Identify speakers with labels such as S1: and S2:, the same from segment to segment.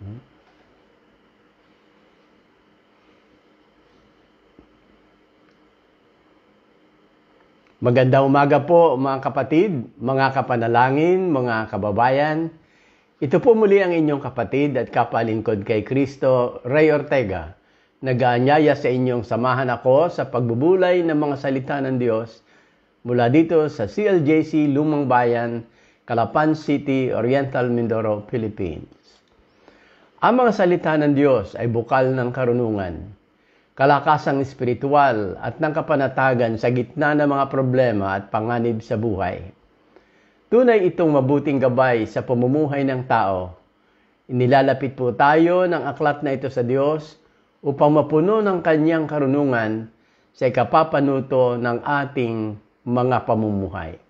S1: mmhmm Magandang umaga po mga kapatid, mga kapanalangin, mga kababayan. Ito po muli ang inyong kapatid at kapalingkod kay Kristo, Ray Ortega. Nagaanyaya sa inyong samahan ako sa pagbubulay ng mga salita ng Diyos mula dito sa CLJC Lumang Bayan, Calapan City, Oriental Mindoro, Philippines. Ang mga salita ng Diyos ay bukal ng karunungan, kalakasang espiritual at ng kapanatagan sa gitna ng mga problema at panganib sa buhay. Tunay itong mabuting gabay sa pamumuhay ng tao. Inilalapit po tayo ng aklat na ito sa Diyos upang mapuno ng kanyang karunungan sa ikapapanuto ng ating mga pamumuhay.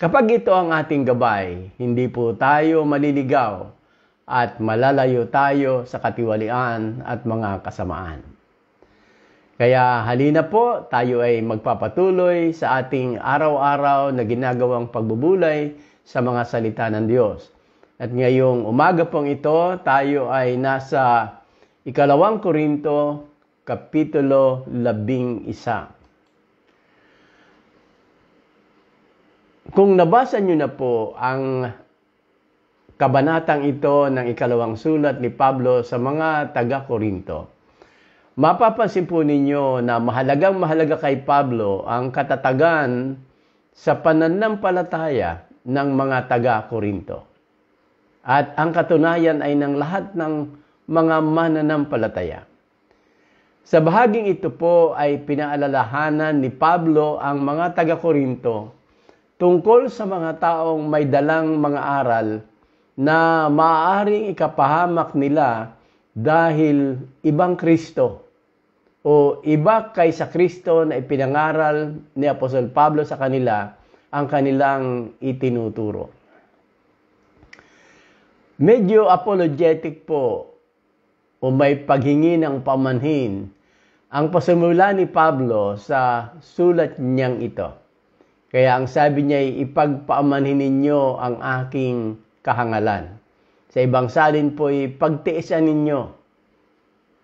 S1: Kapag ito ang ating gabay, hindi po tayo maliligaw at malalayo tayo sa katiwalian at mga kasamaan. Kaya halina po tayo ay magpapatuloy sa ating araw-araw na ginagawang pagbubulay sa mga salita ng Diyos. At ngayong umaga pong ito, tayo ay nasa ikalawang Korinto, kapitulo labing Kung nabasa nyo na po ang kabanatang ito ng ikalawang sulat ni Pablo sa mga taga-Korinto. Mapapansin po ninyo na mahalagang mahalaga kay Pablo ang katatagan sa pananampalataya ng mga taga-Korinto. At ang katunayan ay ng lahat ng mga mananampalataya. Sa bahaging ito po ay pinaalalahanan ni Pablo ang mga taga-Korinto tungkol sa mga taong may dalang mga aral na maaaring ikapahamak nila dahil ibang Kristo o iba kaysa Kristo na ipinangaral ni Apostol Pablo sa kanila ang kanilang itinuturo. Medyo apologetic po o may paghingi ng pamanhin ang pasimula ni Pablo sa sulat niyang ito. Kaya ang sabi niya ay ipagpamanhin ninyo ang aking kahangalan. Sa ibang salin po, ay pagtiisan ninyo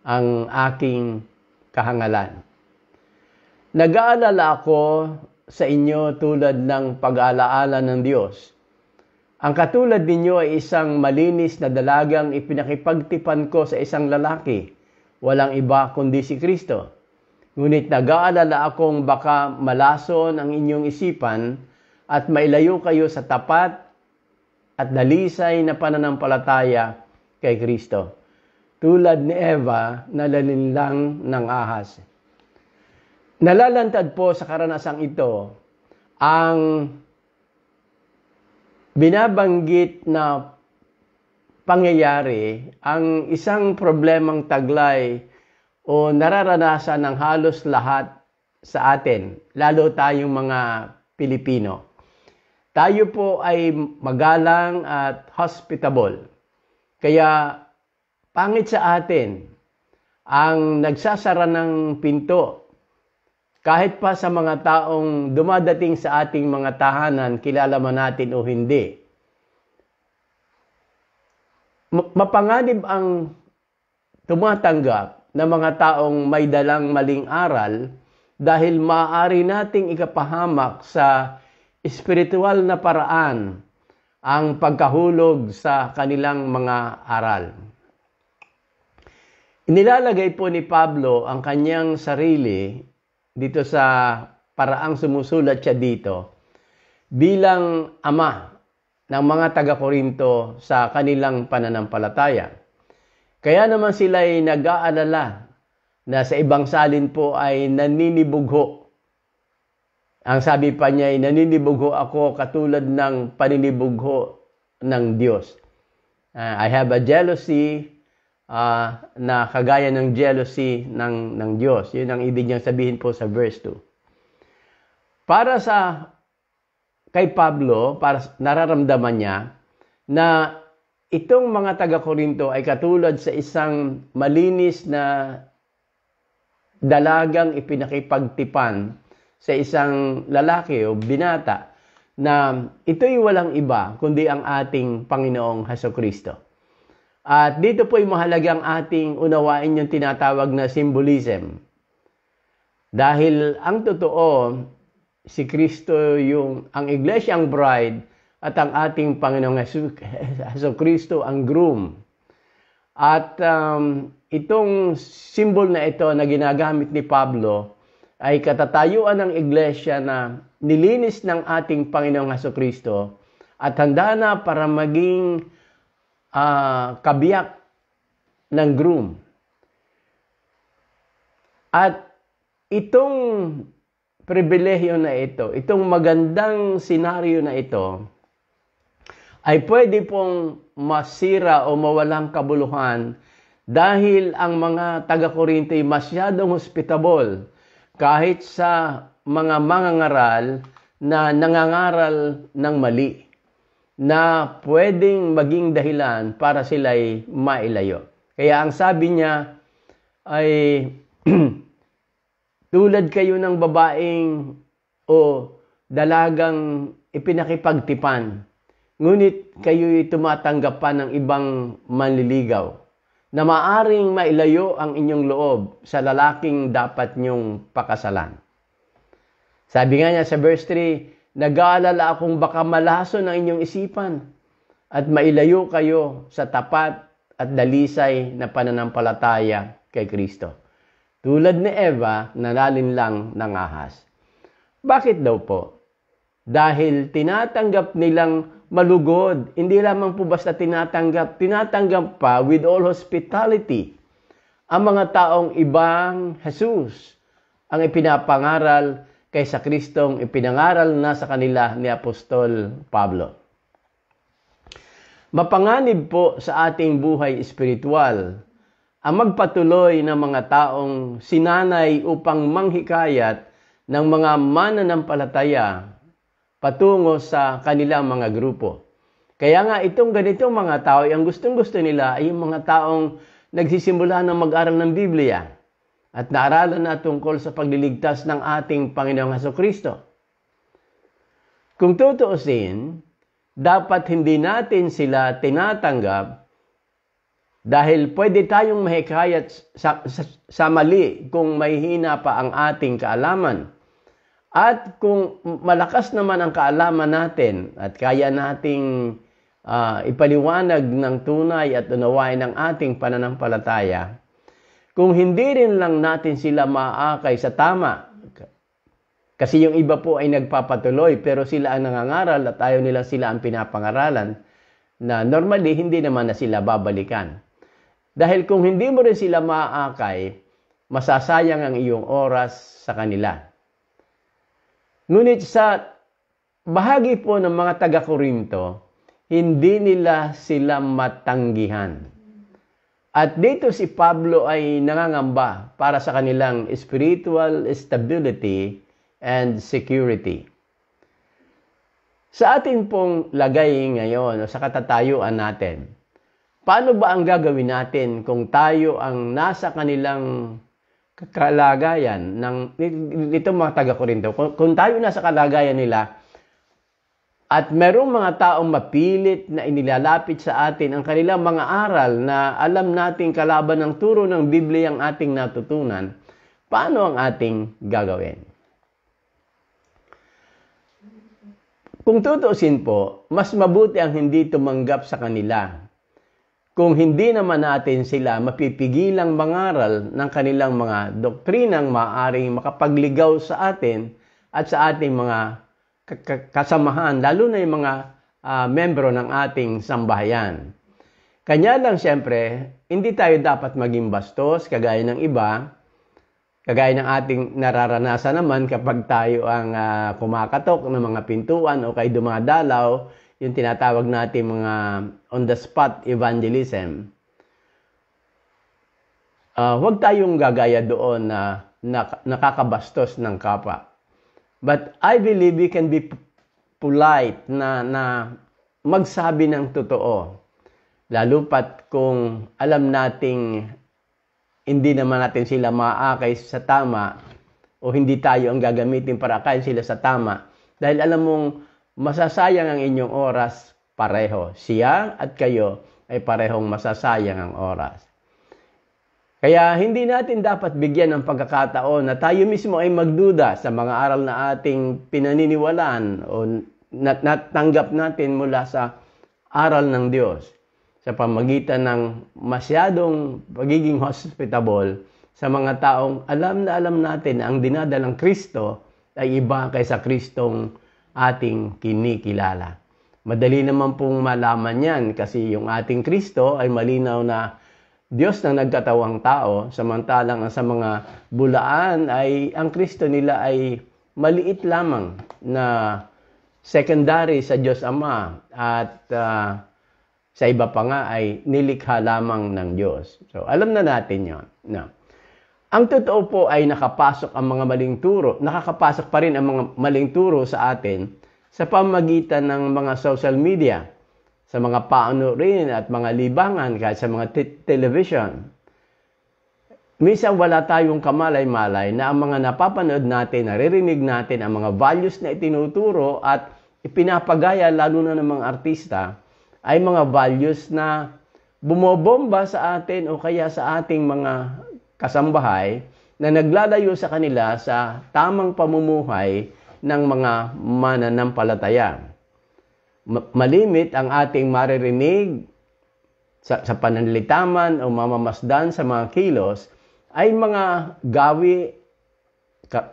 S1: ang aking kahangalan. Nag-aalala ako sa inyo tulad ng pag-aalaala ng Diyos. Ang katulad ninyo ay isang malinis na dalagang ipinakipagtipan ko sa isang lalaki. Walang iba kundi si Kristo. Ngunit nag-aalala akong baka malason ang inyong isipan at mailayo kayo sa tapat at dalisay na pananampalataya kay Kristo. Tulad ni Eva na lalinlang ng ahas. Nalalantad po sa karanasang ito ang binabanggit na pangyayari ang isang problemang taglay o nararanasan ng halos lahat sa atin, lalo tayong mga Pilipino. Tayo po ay magalang at hospitable. Kaya pangit sa atin ang nagsasara ng pinto kahit pa sa mga taong dumadating sa ating mga tahanan, kilala man natin o hindi. Mapanganib ang tumatanggap na mga taong may dalang maling aral dahil maaari nating ikapahamak sa espiritual na paraan ang pagkahulog sa kanilang mga aral. Inilalagay po ni Pablo ang kanyang sarili dito sa paraang sumusulat siya dito bilang ama ng mga taga-Korinto sa kanilang pananampalataya. Kaya naman sila ay nag-aalala na sa ibang salin po ay naninibugho ang sabi pa niya ay naninibugho ako katulad ng paninibugho ng Diyos. Uh, I have a jealousy uh, na kagaya ng jealousy ng, ng Diyos. Yun ang ibig niyang sabihin po sa verse 2. Para sa kay Pablo, para nararamdaman niya na itong mga taga-Korinto ay katulad sa isang malinis na dalagang ipinakipagtipan sa isang lalaki o binata na ito'y walang iba kundi ang ating Panginoong Haso Kristo. At dito po'y mahalagang ating unawain yung tinatawag na symbolism. Dahil ang totoo, si Kristo yung ang iglesia ang bride at ang ating Panginoong Heso Kristo ang groom. At um, itong symbol na ito na ginagamit ni Pablo ay katatayuan ng iglesia na nilinis ng ating Panginoong Haso Kristo at handa na para maging uh, kabiyak ng groom. At itong pribilehiyo na ito, itong magandang senaryo na ito, ay pwede pong masira o mawalang kabuluhan dahil ang mga taga-Korinto ay masyadong hospitable kahit sa mga mangangaral na nangangaral ng mali na pwedeng maging dahilan para sila'y mailayo. Kaya ang sabi niya ay tulad kayo ng babaeng o dalagang ipinakipagtipan, ngunit kayo'y tumatanggap pa ng ibang manliligaw na maaring mailayo ang inyong loob sa lalaking dapat niyong pakasalan. Sabi nga niya sa verse 3, nag-aalala akong baka malason ang inyong isipan at mailayo kayo sa tapat at dalisay na pananampalataya kay Kristo. Tulad ni Eva, nalalim lang ng ahas. Bakit daw po? Dahil tinatanggap nilang malugod, hindi lamang po basta tinatanggap, tinatanggap pa with all hospitality ang mga taong ibang Jesus ang ipinapangaral kaysa Kristong ipinangaral na sa kanila ni Apostol Pablo. Mapanganib po sa ating buhay espiritual ang magpatuloy ng mga taong sinanay upang manghikayat ng mga mananampalataya patungo sa kanilang mga grupo. Kaya nga itong ganito mga tao, ang gustong-gusto nila ay yung mga taong nagsisimula ng mag-aral ng Biblia at naaralan na tungkol sa pagliligtas ng ating Panginoong Haso Kristo. Kung tutuusin, dapat hindi natin sila tinatanggap dahil pwede tayong mahikayat sa, sa, sa mali kung may hina pa ang ating kaalaman. At kung malakas naman ang kaalaman natin at kaya nating uh, ipaliwanag ng tunay at unawain ng ating pananampalataya, kung hindi rin lang natin sila maaakay sa tama, kasi yung iba po ay nagpapatuloy pero sila ang nangangaral at ayaw nila sila ang pinapangaralan na normally hindi naman na sila babalikan. Dahil kung hindi mo rin sila maaakay, masasayang ang iyong oras sa kanila. Ngunit sa bahagi po ng mga taga-Korinto, hindi nila sila matanggihan. At dito si Pablo ay nangangamba para sa kanilang spiritual stability and security. Sa atin pong lagay ngayon o sa katatayuan natin, paano ba ang gagawin natin kung tayo ang nasa kanilang kalagayan ng dito mga taga ko Kung, kung tayo na sa kalagayan nila at merong mga taong mapilit na inilalapit sa atin ang kanilang mga aral na alam nating kalaban ng turo ng Biblia ang ating natutunan, paano ang ating gagawin? Kung tutusin po, mas mabuti ang hindi tumanggap sa kanila kung hindi naman natin sila mapipigilang mangaral ng kanilang mga doktrinang maaring makapagligaw sa atin at sa ating mga kasamahan, lalo na yung mga uh, membro ng ating sambahayan. Kanya lang siyempre, hindi tayo dapat maging bastos kagaya ng iba, kagaya ng ating nararanasan naman kapag tayo ang uh, kumakatok ng mga pintuan o kay dumadalaw, yung tinatawag natin mga on the spot evangelism uh, huwag tayong gagaya doon na, na nakakabastos ng kapa. but i believe we can be polite na na magsabi ng totoo lalo pat kung alam nating hindi naman natin sila maaakay sa tama o hindi tayo ang gagamitin para akayin sila sa tama dahil alam mong masasayang ang inyong oras pareho. Siya at kayo ay parehong masasayang ang oras. Kaya hindi natin dapat bigyan ng pagkakataon na tayo mismo ay magduda sa mga aral na ating pinaniniwalaan o nat- natanggap natin mula sa aral ng Diyos sa pamagitan ng masyadong pagiging hospitable sa mga taong alam na alam natin na ang dinadalang Kristo ay iba kaysa Kristong ating kinikilala. Madali naman pong malaman yan kasi yung ating Kristo ay malinaw na Diyos na nagkatawang tao, samantalang sa mga bulaan ay ang Kristo nila ay maliit lamang na secondary sa Diyos Ama at uh, sa iba pa nga ay nilikha lamang ng Diyos. So alam na natin 'yon. No. Ang totoo po ay nakapasok ang mga maling turo, nakakapasok pa rin ang mga maling turo sa atin sa pamagitan ng mga social media, sa mga paanorin at mga libangan kahit sa mga television. Minsan wala tayong kamalay-malay na ang mga napapanood natin, naririnig natin ang mga values na itinuturo at ipinapagaya lalo na ng mga artista ay mga values na bumobomba sa atin o kaya sa ating mga kasambahay na naglalayo sa kanila sa tamang pamumuhay ng mga mananampalataya. Malimit ang ating maririnig sa, sa pananlitaman o mamamasdan sa mga kilos ay mga gawi,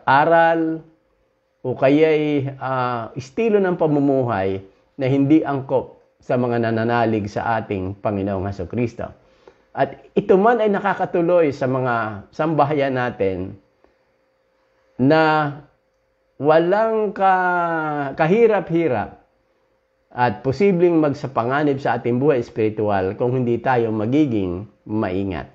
S1: aral, o kaya'y uh, estilo ng pamumuhay na hindi angkop sa mga nananalig sa ating Panginoong Heso Kristo. At ito man ay nakakatuloy sa mga sambahayan natin na walang ka, kahirap-hirap at posibleng magsapanganib sa ating buhay espiritual kung hindi tayo magiging maingat.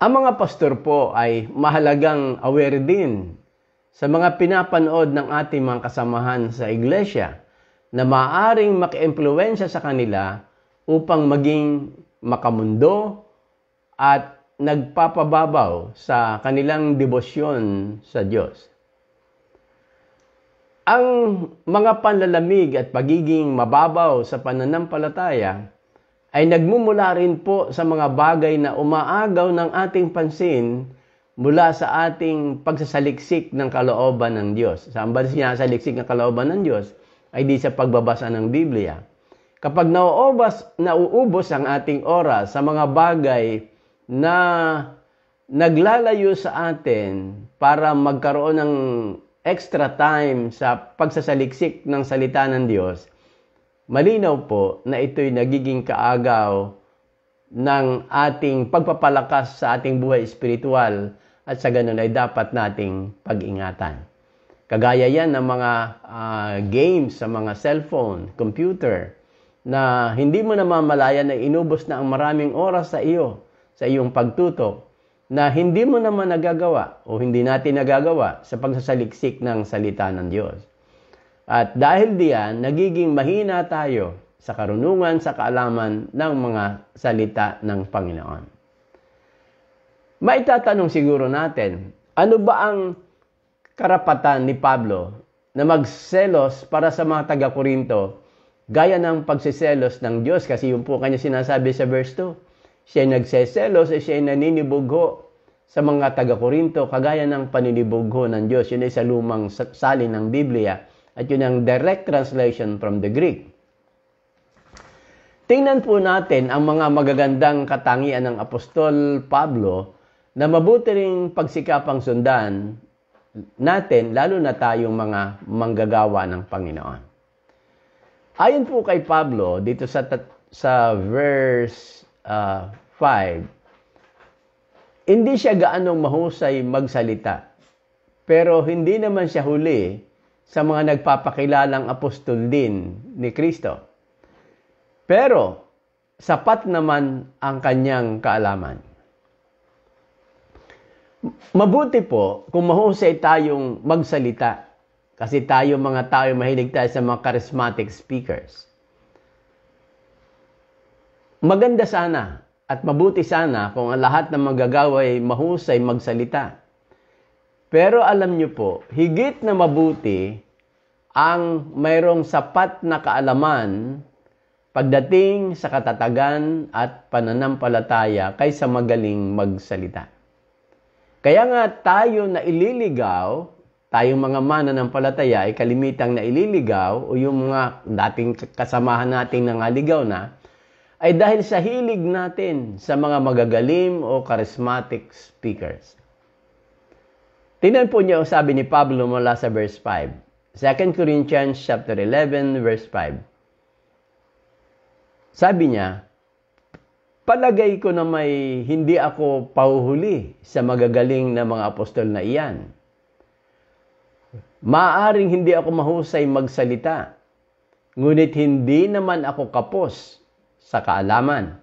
S1: Ang mga pastor po ay mahalagang aware din sa mga pinapanood ng ating mga kasamahan sa iglesia na maaring maka sa kanila upang maging makamundo at nagpapababaw sa kanilang debosyon sa Diyos. Ang mga panlalamig at pagiging mababaw sa pananampalataya ay nagmumula rin po sa mga bagay na umaagaw ng ating pansin mula sa ating pagsasaliksik ng kalooban ng Diyos. Saan ba sinasaliksik ng kalooban ng Diyos? Ay di sa pagbabasa ng Biblia. Kapag nauubos, nauubos ang ating oras sa mga bagay na naglalayo sa atin para magkaroon ng extra time sa pagsasaliksik ng salita ng Diyos, malinaw po na ito'y nagiging kaagaw ng ating pagpapalakas sa ating buhay espiritual at sa ganun ay dapat nating pag-ingatan. Kagaya yan ng mga uh, games sa mga cellphone, computer, na hindi mo namamalayan na inubos na ang maraming oras sa iyo, sa iyong pagtuto, na hindi mo naman nagagawa o hindi natin nagagawa sa pagsasaliksik ng salita ng Diyos. At dahil diyan, nagiging mahina tayo sa karunungan, sa kaalaman ng mga salita ng Panginoon. Maitatanong siguro natin, ano ba ang karapatan ni Pablo na magselos para sa mga taga-Korinto Gaya ng pagseselos ng Diyos kasi yun po kanya sinasabi sa verse 2. Siya nagseselos at eh, siya naninibugho sa mga taga-Korinto kagaya ng paninibugho ng Diyos. Yun ay sa lumang salin ng Biblia at yun ang direct translation from the Greek. Tingnan po natin ang mga magagandang katangian ng Apostol Pablo na mabuti ring pagsikapang sundan natin, lalo na tayong mga manggagawa ng Panginoon. Ayon po kay Pablo, dito sa, sa verse uh, ah, 5, hindi siya gaanong mahusay magsalita. Pero hindi naman siya huli sa mga nagpapakilalang apostol din ni Kristo. Pero, sapat naman ang kanyang kaalaman. Mabuti po kung mahusay tayong magsalita kasi tayo mga tao, mahilig tayo sa mga charismatic speakers. Maganda sana at mabuti sana kung ang lahat ng magagawa ay mahusay magsalita. Pero alam nyo po, higit na mabuti ang mayroong sapat na kaalaman pagdating sa katatagan at pananampalataya kaysa magaling magsalita. Kaya nga tayo na ililigaw tayong mga palataya ay kalimitang naililigaw o yung mga dating kasamahan natin na ngaligaw na, ay dahil sa hilig natin sa mga magagalim o charismatic speakers. Tingnan po niyo ang sabi ni Pablo mula sa verse 5. 2 Corinthians chapter 11 verse 5. Sabi niya, palagay ko na may hindi ako pahuhuli sa magagaling na mga apostol na iyan Maaring hindi ako mahusay magsalita, ngunit hindi naman ako kapos sa kaalaman.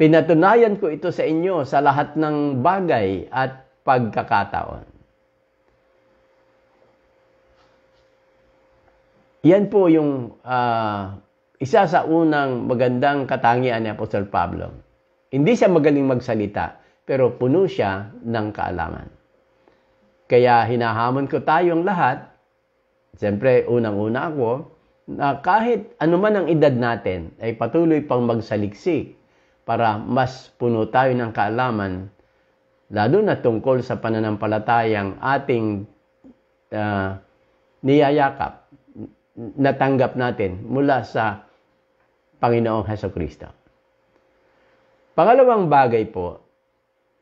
S1: Pinatunayan ko ito sa inyo sa lahat ng bagay at pagkakataon. Yan po yung uh, isa sa unang magandang katangian ni Apostol Pablo. Hindi siya magaling magsalita, pero puno siya ng kaalaman. Kaya hinahamon ko tayong lahat, siyempre unang-una ako, na kahit anuman ang edad natin ay patuloy pang magsaliksik para mas puno tayo ng kaalaman lalo na tungkol sa pananampalatayang ating uh, niyayakap natanggap natin mula sa Panginoong Heso Kristo. Pangalawang bagay po,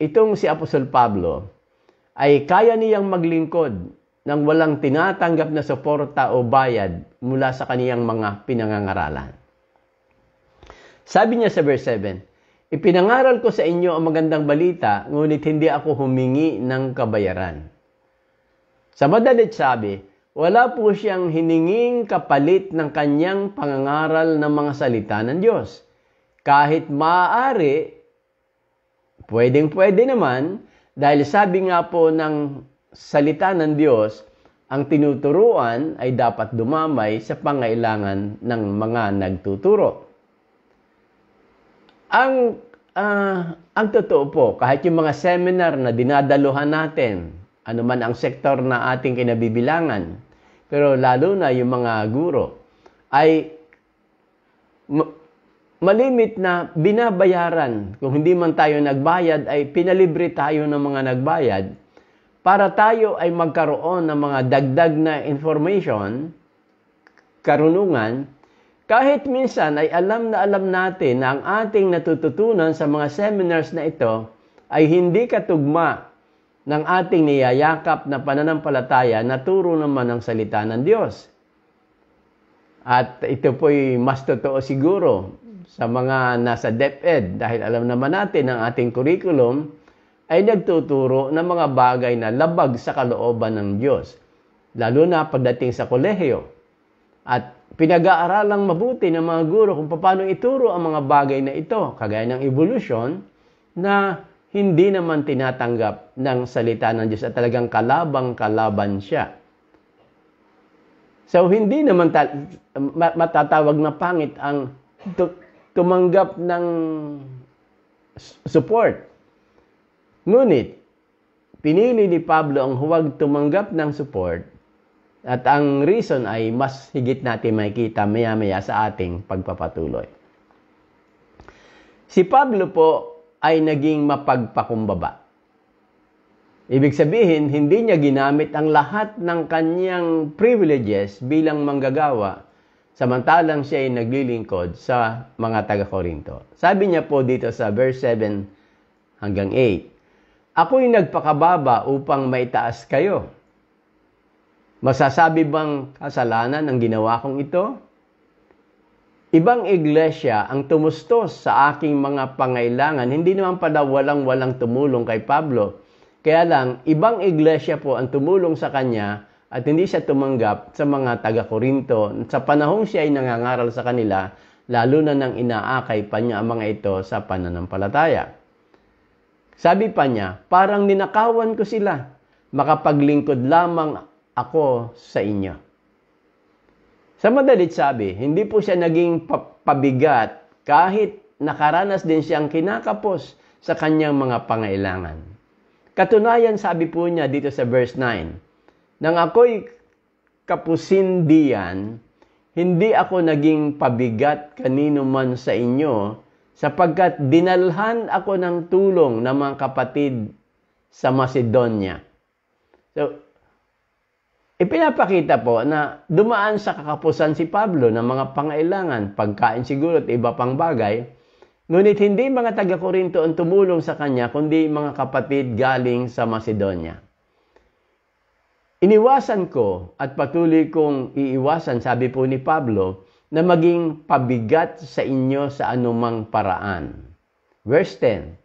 S1: itong si Apostol Pablo ay kaya niyang maglingkod nang walang tinatanggap na suporta o bayad mula sa kaniyang mga pinangangaralan. Sabi niya sa verse 7, Ipinangaral ko sa inyo ang magandang balita, ngunit hindi ako humingi ng kabayaran. Sa madalit sabi, wala po siyang hininging kapalit ng kanyang pangangaral ng mga salita ng Diyos. Kahit maaari, pwedeng-pwede naman, dahil sabi nga po ng salita ng Diyos, ang tinuturuan ay dapat dumamay sa pangailangan ng mga nagtuturo. Ang uh, ang totoo po, kahit yung mga seminar na dinadaluhan natin, anuman ang sektor na ating kinabibilangan, pero lalo na yung mga guro, ay malimit na binabayaran. Kung hindi man tayo nagbayad, ay pinalibre tayo ng mga nagbayad para tayo ay magkaroon ng mga dagdag na information, karunungan, kahit minsan ay alam na alam natin na ang ating natututunan sa mga seminars na ito ay hindi katugma ng ating niyayakap na pananampalataya na turo naman ng salita ng Diyos. At ito po'y mas totoo siguro sa mga nasa DepEd dahil alam naman natin ang ating curriculum ay nagtuturo ng mga bagay na labag sa kalooban ng Diyos, lalo na pagdating sa kolehiyo. At pinag-aaralang mabuti ng mga guro kung paano ituro ang mga bagay na ito, kagaya ng evolution, na hindi naman tinatanggap ng salita ng Diyos at talagang kalabang-kalaban siya. So, hindi naman ta- matatawag na pangit ang tumanggap ng support. Ngunit, pinili ni Pablo ang huwag tumanggap ng support at ang reason ay mas higit natin makikita maya-maya sa ating pagpapatuloy. Si Pablo po ay naging mapagpakumbaba. Ibig sabihin, hindi niya ginamit ang lahat ng kanyang privileges bilang manggagawa samantalang siya ay naglilingkod sa mga taga-Korinto. Sabi niya po dito sa verse 7 hanggang 8, Ako'y nagpakababa upang maitaas kayo. Masasabi bang kasalanan ang ginawa kong ito? Ibang iglesia ang tumustos sa aking mga pangailangan. Hindi naman pala walang-walang tumulong kay Pablo. Kaya lang, ibang iglesia po ang tumulong sa kanya at hindi siya tumanggap sa mga taga-Korinto. Sa panahong siya ay nangangaral sa kanila, lalo na nang inaakay pa niya ang mga ito sa pananampalataya. Sabi pa niya, parang ninakawan ko sila, makapaglingkod lamang ako sa inyo. Sa madalit sabi, hindi po siya naging pabigat kahit nakaranas din siyang kinakapos sa kanyang mga pangailangan. Katunayan sabi po niya dito sa verse 9, nang ako'y kapusindian, hindi ako naging pabigat kanino man sa inyo, sapagkat dinalhan ako ng tulong ng mga kapatid sa Macedonia. So, ipinapakita po na dumaan sa kakapusan si Pablo ng mga pangailangan, pagkain siguro at iba pang bagay, ngunit hindi mga taga-Korinto ang tumulong sa kanya, kundi mga kapatid galing sa Macedonia. Iniwasan ko at patuloy kong iiwasan, sabi po ni Pablo, na maging pabigat sa inyo sa anumang paraan. Verse 10,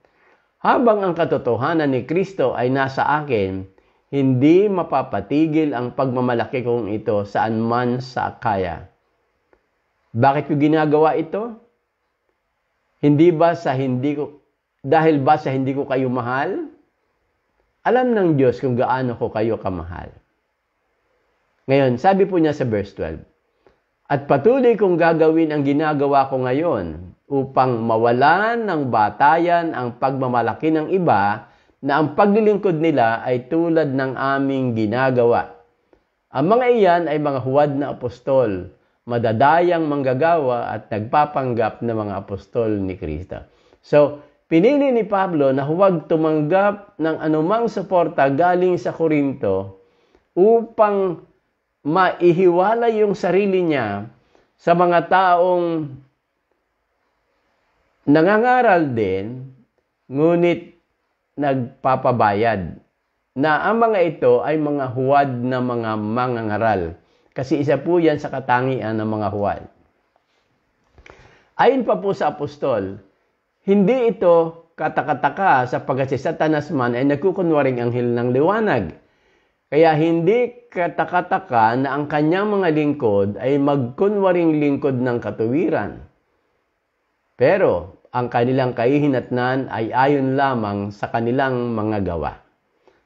S1: Habang ang katotohanan ni Kristo ay nasa akin, hindi mapapatigil ang pagmamalaki kong ito saan man sa kaya. Bakit ko ginagawa ito? Hindi ba sa hindi ko dahil ba sa hindi ko kayo mahal? Alam ng Diyos kung gaano ko kayo kamahal. Ngayon, sabi po niya sa verse 12, At patuloy kong gagawin ang ginagawa ko ngayon upang mawalan ng batayan ang pagmamalaki ng iba na ang paglilingkod nila ay tulad ng aming ginagawa. Ang mga iyan ay mga huwad na apostol, madadayang manggagawa at nagpapanggap ng mga apostol ni Kristo. So, pinili ni Pablo na huwag tumanggap ng anumang suporta galing sa Korinto upang maihiwala yung sarili niya sa mga taong nangangaral din, ngunit nagpapabayad na ang mga ito ay mga huwad na mga mangangaral. Kasi isa po yan sa katangian ng mga huwad. Ayon pa po sa apostol, hindi ito katakataka sapagkat si Satanas man ay nagkukunwaring anghel ng liwanag kaya hindi katakataka na ang kanyang mga lingkod ay magkunwaring lingkod ng katuwiran. Pero ang kanilang kahihinatnan ay ayon lamang sa kanilang mga gawa.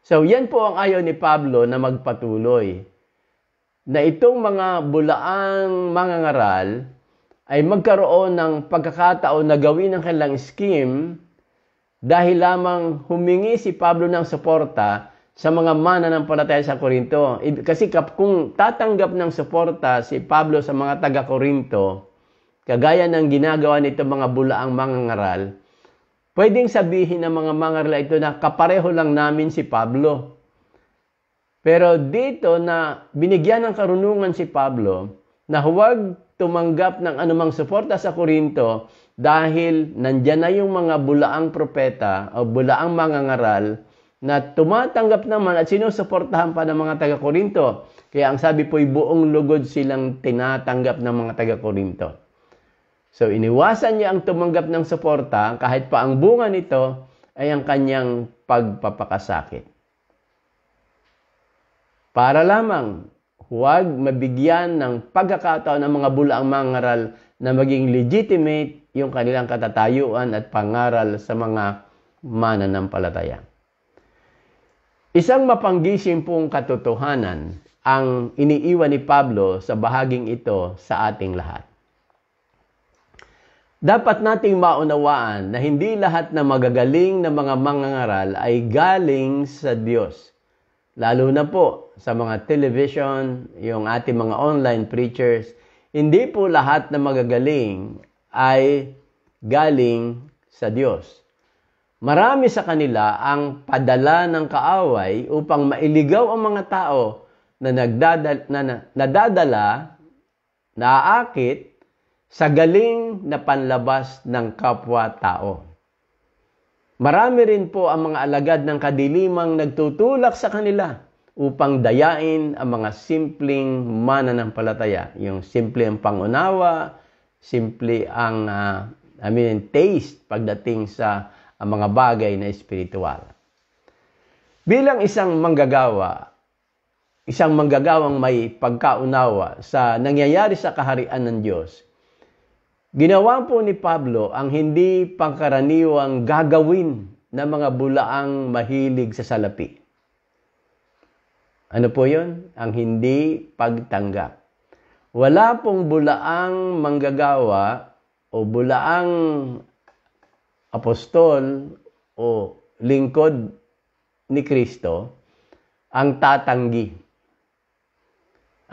S1: So yan po ang ayaw ni Pablo na magpatuloy na itong mga bulaang mga ngaral ay magkaroon ng pagkakataon na gawin ang kanilang scheme dahil lamang humingi si Pablo ng suporta sa mga mananampalataya sa Korinto. Kasi kung tatanggap ng suporta si Pablo sa mga taga-Korinto, kagaya ng ginagawa nito mga bulaang mga ngaral, pwedeng sabihin ng mga mangarala ito na kapareho lang namin si Pablo. Pero dito na binigyan ng karunungan si Pablo na huwag tumanggap ng anumang suporta sa Korinto dahil nandyan na yung mga bulaang propeta o bulaang mga ngaral na tumatanggap naman at sinusuportahan pa ng mga taga-Korinto. Kaya ang sabi po ay buong lugod silang tinatanggap ng mga taga-Korinto. So iniwasan niya ang tumanggap ng suporta kahit pa ang bunga nito ay ang kanyang pagpapakasakit. Para lamang huwag mabigyan ng pagkakataon ng mga bulaang mangaral na maging legitimate yung kanilang katatayuan at pangaral sa mga mananampalataya. Isang mapanggising pong katotohanan ang iniiwan ni Pablo sa bahaging ito sa ating lahat. Dapat nating maunawaan na hindi lahat na magagaling na mga mangangaral ay galing sa Diyos. Lalo na po sa mga television, yung ating mga online preachers, hindi po lahat na magagaling ay galing sa Diyos. Marami sa kanila ang padala ng kaaway upang mailigaw ang mga tao na, nagdadala, na, na nadadala, naaakit sa galing na panlabas ng kapwa-tao. Marami rin po ang mga alagad ng kadilimang nagtutulak sa kanila upang dayain ang mga simpleng mananampalataya. Yung simple ang pangunawa, simple ang uh, I mean, taste pagdating sa ang mga bagay na espiritual. Bilang isang manggagawa, isang manggagawang may pagkaunawa sa nangyayari sa kaharian ng Diyos, ginawa po ni Pablo ang hindi pangkaraniwang gagawin ng mga bulaang mahilig sa salapi. Ano po yon? Ang hindi pagtanggap. Wala pong bulaang manggagawa o bulaang apostol o lingkod ni Kristo ang tatanggi.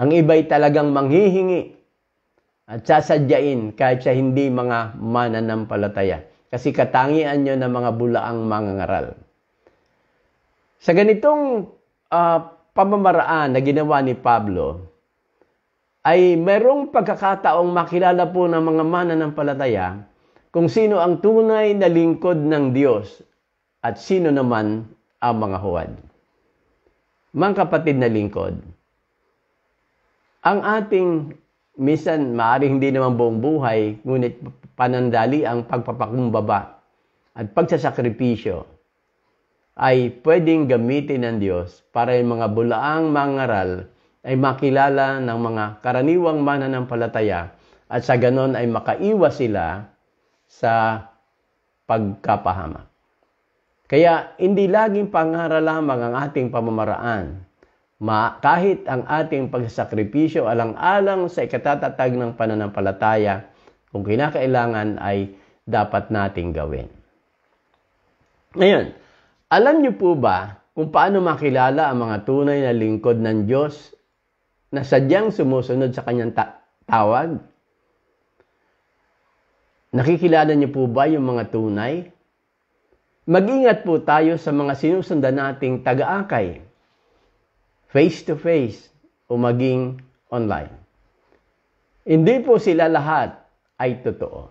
S1: Ang iba'y talagang manghihingi at sasadyain kahit sa hindi mga mananampalataya. Kasi katangian nyo ng mga bulaang mangangaral. Sa ganitong uh, pamamaraan na ginawa ni Pablo, ay merong pagkakataong makilala po ng mga mananampalataya kung sino ang tunay na lingkod ng Diyos at sino naman ang mga huwad. Mang kapatid na lingkod, ang ating misan maaring hindi naman buong buhay, ngunit panandali ang pagpapakumbaba at pagsasakripisyo ay pwedeng gamitin ng Diyos para yung mga bulaang mangaral ay makilala ng mga karaniwang mananampalataya at sa ganon ay makaiwas sila sa pagkapahama. Kaya hindi laging pangaral lamang ang ating pamamaraan. Ma, kahit ang ating pagsasakripisyo alang-alang sa ikatatatag ng pananampalataya, kung kinakailangan ay dapat nating gawin. Ngayon, alam niyo po ba kung paano makilala ang mga tunay na lingkod ng Diyos na sadyang sumusunod sa kanyang ta- tawag? Nakikilala niyo po ba yung mga tunay? Mag-ingat po tayo sa mga sinusundan nating taga-akay, face-to-face o maging online. Hindi po sila lahat ay totoo.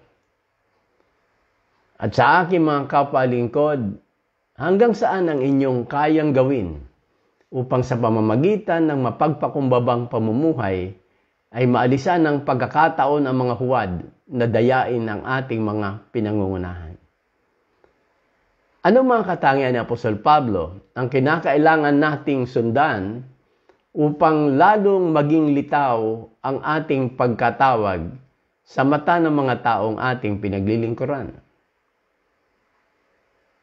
S1: At sa aking mga kapalingkod, hanggang saan ang inyong kayang gawin upang sa pamamagitan ng mapagpakumbabang pamumuhay ay maalisan ng pagkakataon ang mga huwad nadayain ng ating mga pinangungunahan. Ano mga katangian ni Apostol Pablo ang kinakailangan nating sundan upang lalong maging litaw ang ating pagkatawag sa mata ng mga taong ating pinaglilingkuran?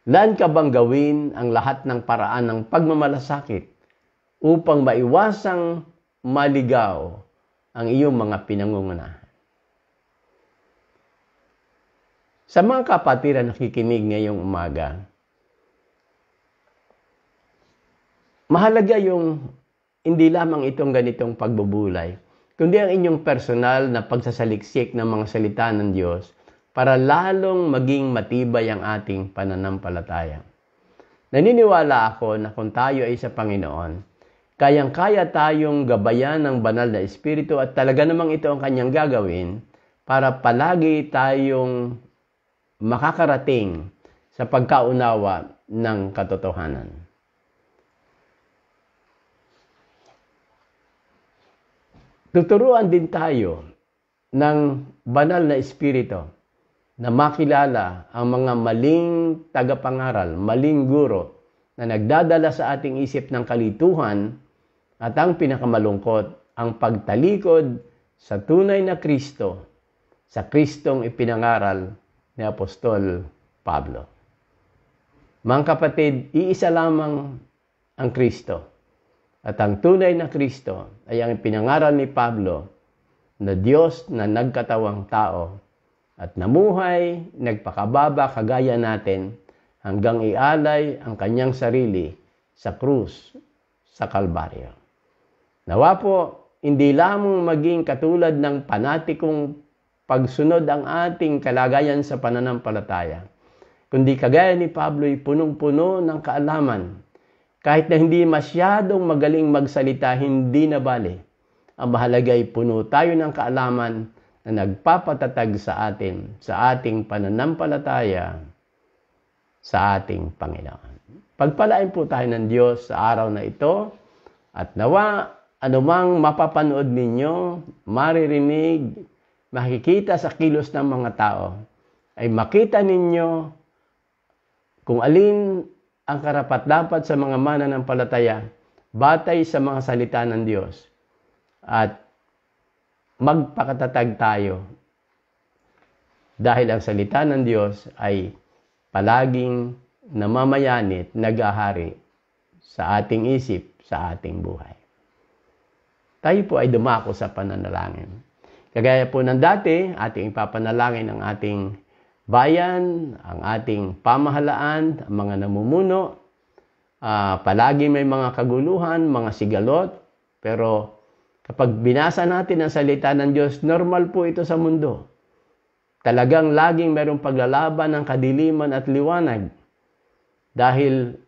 S1: Laan ka bang gawin ang lahat ng paraan ng pagmamalasakit upang maiwasang maligaw ang iyong mga pinangungunahan? Sa mga kapatid na nakikinig ngayong umaga, mahalaga yung hindi lamang itong ganitong pagbubulay, kundi ang inyong personal na pagsasaliksik ng mga salita ng Diyos para lalong maging matibay ang ating pananampalataya. Naniniwala ako na kung tayo ay sa Panginoon, kayang-kaya tayong gabayan ng banal na Espiritu at talaga namang ito ang kanyang gagawin para palagi tayong makakarating sa pagkaunawa ng katotohanan. Tuturuan din tayo ng banal na espiritu na makilala ang mga maling tagapangaral, maling guro na nagdadala sa ating isip ng kalituhan at ang pinakamalungkot, ang pagtalikod sa tunay na Kristo, sa Kristong ipinangaral ni Apostol Pablo. Mga kapatid, iisa lamang ang Kristo. At ang tunay na Kristo ay ang pinangaral ni Pablo na Diyos na nagkatawang tao at namuhay, nagpakababa kagaya natin hanggang ialay ang kanyang sarili sa krus sa Kalbaryo. Nawa po, hindi lamang maging katulad ng panatikong pagsunod ang ating kalagayan sa pananampalataya. Kundi kagaya ni Pablo ay punong-puno ng kaalaman. Kahit na hindi masyadong magaling magsalita, hindi na bali. Ang mahalaga ay puno tayo ng kaalaman na nagpapatatag sa atin, sa ating pananampalataya, sa ating Panginoon. Pagpalain po tayo ng Diyos sa araw na ito at nawa anumang mapapanood ninyo, maririnig, makikita sa kilos ng mga tao ay makita ninyo kung alin ang karapat dapat sa mga mananampalataya batay sa mga salita ng Diyos at magpakatatag tayo dahil ang salita ng Diyos ay palaging namamayanit, at nagahari sa ating isip, sa ating buhay. Tayo po ay dumako sa pananalangin. Kagaya po ng dati, ating ipapanalangin ang ating bayan, ang ating pamahalaan, ang mga namumuno. Uh, palagi may mga kaguluhan, mga sigalot, pero kapag binasa natin ang salita ng Diyos, normal po ito sa mundo. Talagang laging mayroong paglalaban ng kadiliman at liwanag dahil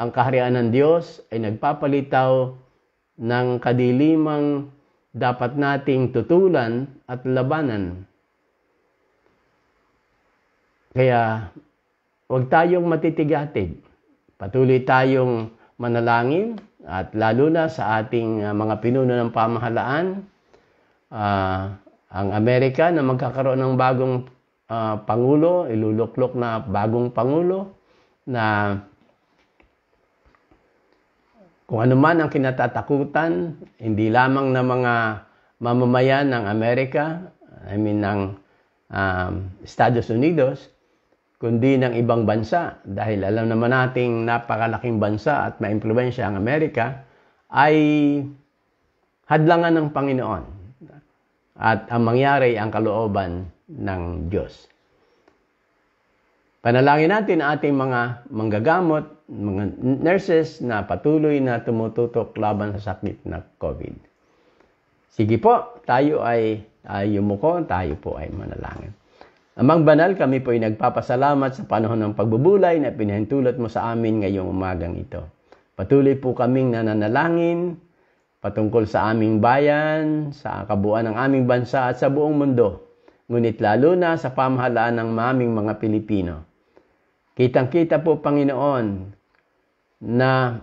S1: ang kaharian ng Diyos ay nagpapalitaw ng kadilimang dapat nating tutulan at labanan. Kaya huwag tayong matitigatid. Patuloy tayong manalangin at lalo na sa ating ah, mga pinuno ng pamahalaan, uh, ang Amerika na magkakaroon ng bagong uh, pangulo, iluluklok na bagong pangulo na kung ano man ang kinatatakutan, hindi lamang ng mga mamamayan ng Amerika, I mean ng um, Estados Unidos, kundi ng ibang bansa dahil alam naman nating napakalaking bansa at maimpluwensya ang Amerika ay hadlangan ng Panginoon at ang mangyari ang kalooban ng Diyos. Panalangin natin ating mga manggagamot mga nurses na patuloy na tumututok laban sa sakit na COVID. Sige po, tayo ay uh, ko, tayo po ay manalangin. Amang banal, kami po ay nagpapasalamat sa panahon ng pagbubulay na pinahintulot mo sa amin ngayong umagang ito. Patuloy po kaming nananalangin patungkol sa aming bayan, sa kabuuan ng aming bansa at sa buong mundo. Ngunit lalo na sa pamahalaan ng maming mga Pilipino. Kitang-kita po, Panginoon, na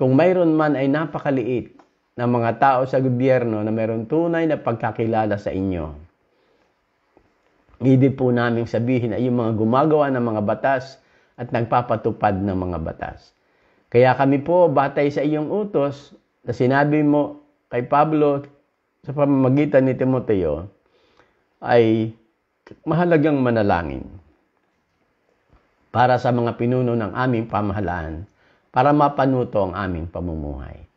S1: kung mayroon man ay napakaliit na mga tao sa gobyerno na mayroon tunay na pagkakilala sa inyo. Hindi po namin sabihin ay yung mga gumagawa ng mga batas at nagpapatupad ng mga batas. Kaya kami po, batay sa iyong utos na sinabi mo kay Pablo sa pamamagitan ni Timoteo, ay mahalagang manalangin para sa mga pinuno ng aming pamahalaan para mapanuto ang aming pamumuhay.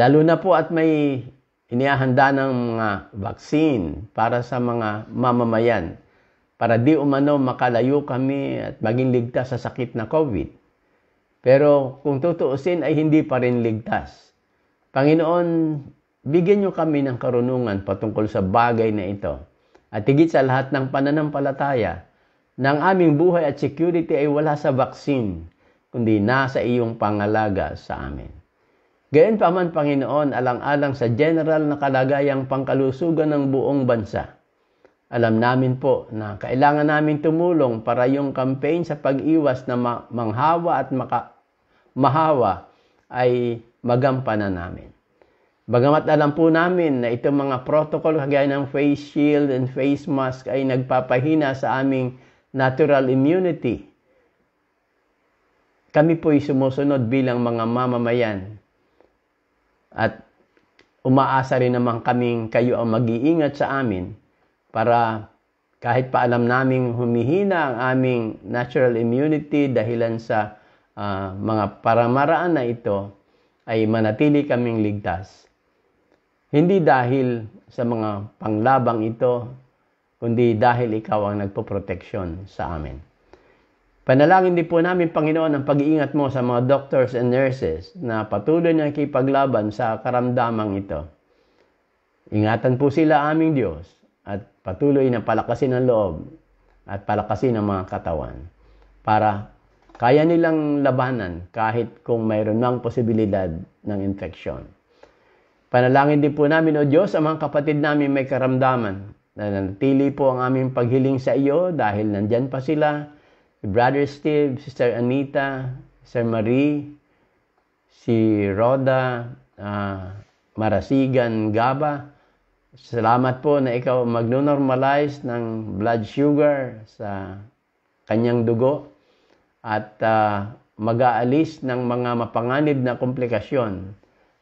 S1: Lalo na po at may inihahanda ng mga vaccine para sa mga mamamayan para di umano makalayo kami at maging ligtas sa sakit na COVID. Pero kung tutuusin ay hindi pa rin ligtas. Panginoon, bigyan niyo kami ng karunungan patungkol sa bagay na ito. At higit sa lahat ng pananampalataya ng aming buhay at security ay wala sa vaccine kundi nasa iyong pangalaga sa amin. Gayon pa man, Panginoon, alang-alang sa general na kalagayang pangkalusugan ng buong bansa, alam namin po na kailangan namin tumulong para yung campaign sa pag-iwas na ma- manghawa at maka- mahawa ay magampanan namin. Bagamat alam po namin na itong mga protocol kagaya ng face shield and face mask ay nagpapahina sa aming natural immunity kami po'y sumusunod bilang mga mamamayan at umaasa rin naman kaming kayo ang mag-iingat sa amin para kahit pa alam naming humihina ang aming natural immunity dahilan sa uh, mga paramaraan na ito, ay manatili kaming ligtas. Hindi dahil sa mga panglabang ito, kundi dahil ikaw ang nagpoproteksyon sa amin. Panalangin din po namin, Panginoon, ang pag-iingat mo sa mga doctors and nurses na patuloy na kipaglaban sa karamdamang ito. Ingatan po sila aming Diyos at patuloy na palakasin ang loob at palakasin ang mga katawan para kaya nilang labanan kahit kung mayroon mang posibilidad ng infeksyon. Panalangin din po namin, O Diyos, ang mga kapatid namin may karamdaman na nanatili po ang aming paghiling sa iyo dahil nandyan pa sila Brother Steve, Sister Anita, Sir Marie, si Roda, uh, Marasigan, Gaba. Salamat po na ikaw magno-normalize ng blood sugar sa kanyang dugo at uh, mag-aalis ng mga mapanganib na komplikasyon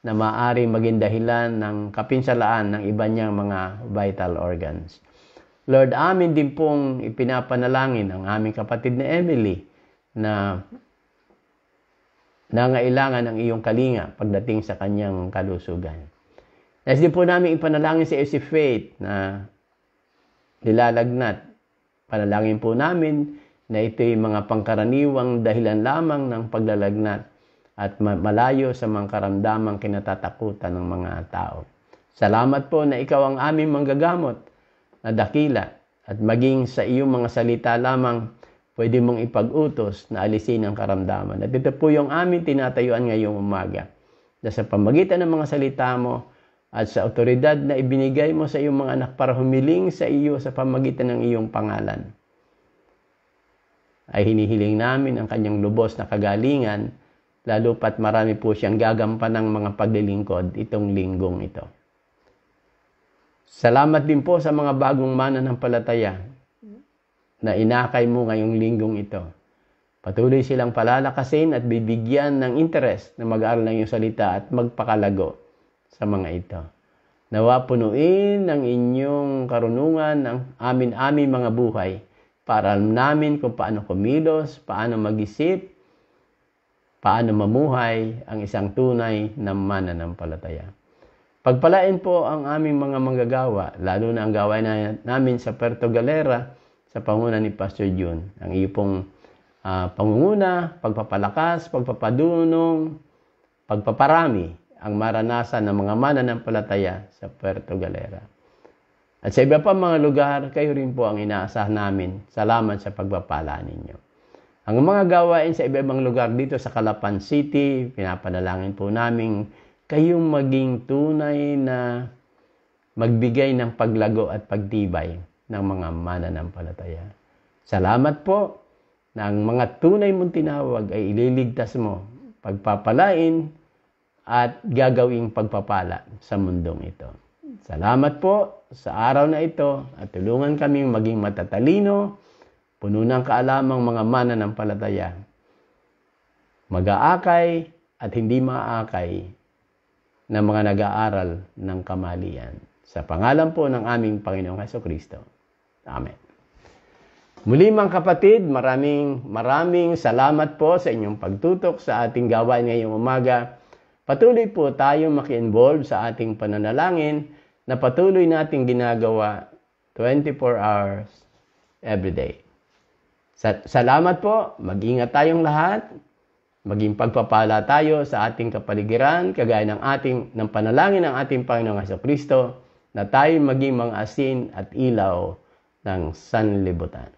S1: na maaari maging dahilan ng kapinsalaan ng iba niyang mga vital organs. Lord, amin din pong ipinapanalangin ang aming kapatid na Emily na nangailangan ng iyong kalinga pagdating sa kanyang kalusugan. Nais din po namin ipanalangin si FC Faith na nilalagnat. Panalangin po namin na ito'y mga pangkaraniwang dahilan lamang ng paglalagnat at malayo sa mga karamdamang kinatatakutan ng mga tao. Salamat po na ikaw ang aming manggagamot na dakila at maging sa iyong mga salita lamang pwede mong ipag-utos na alisin ang karamdaman. At ito po yung aming tinatayuan ngayong umaga. Na sa pamagitan ng mga salita mo at sa otoridad na ibinigay mo sa iyong mga anak para humiling sa iyo sa pamagitan ng iyong pangalan, ay hinihiling namin ang kanyang lubos na kagalingan lalo pat marami po siyang gagampan ng mga paglilingkod itong linggong ito. Salamat din po sa mga bagong mana ng palataya na inakay mo ngayong linggong ito. Patuloy silang palalakasin at bibigyan ng interest na mag-aaral ng iyong salita at magpakalago sa mga ito. Nawa punuin ng inyong karunungan ng amin-amin mga buhay para alam namin kung paano kumilos, paano mag-isip, paano mamuhay ang isang tunay na mananampalataya. Pagpalain po ang aming mga manggagawa, lalo na ang gawain na, namin sa Puerto Galera sa panguna ni Pastor June. Ang iyo pong uh, pangunguna, pagpapalakas, pagpapadunong, pagpaparami ang maranasan ng mga palataya sa Puerto Galera. At sa iba pa mga lugar, kayo rin po ang inaasahan namin. Salamat sa pagpapala ninyo. Ang mga gawain sa iba-ibang lugar dito sa Calapan City, pinapanalangin po namin kayong maging tunay na magbigay ng paglago at pagtibay ng mga mananampalataya. Salamat po na ang mga tunay mong tinawag ay ililigtas mo, pagpapalain at gagawing pagpapala sa mundong ito. Salamat po sa araw na ito at tulungan kaming maging matatalino, puno ng kaalamang mga mananampalataya, mag-aakay at hindi maakay ng mga nag-aaral ng kamalian. Sa pangalan po ng aming Panginoong Heso Kristo. Amen. Muli mga kapatid, maraming maraming salamat po sa inyong pagtutok sa ating gawain ngayong umaga. Patuloy po tayong maki-involve sa ating pananalangin na patuloy nating ginagawa 24 hours every day. Sa- salamat po, mag-ingat tayong lahat maging pagpapala tayo sa ating kapaligiran, kagaya ng ating ng panalangin ng ating Panginoong Heso Kristo, na tayo maging mga asin at ilaw ng sanlibutan.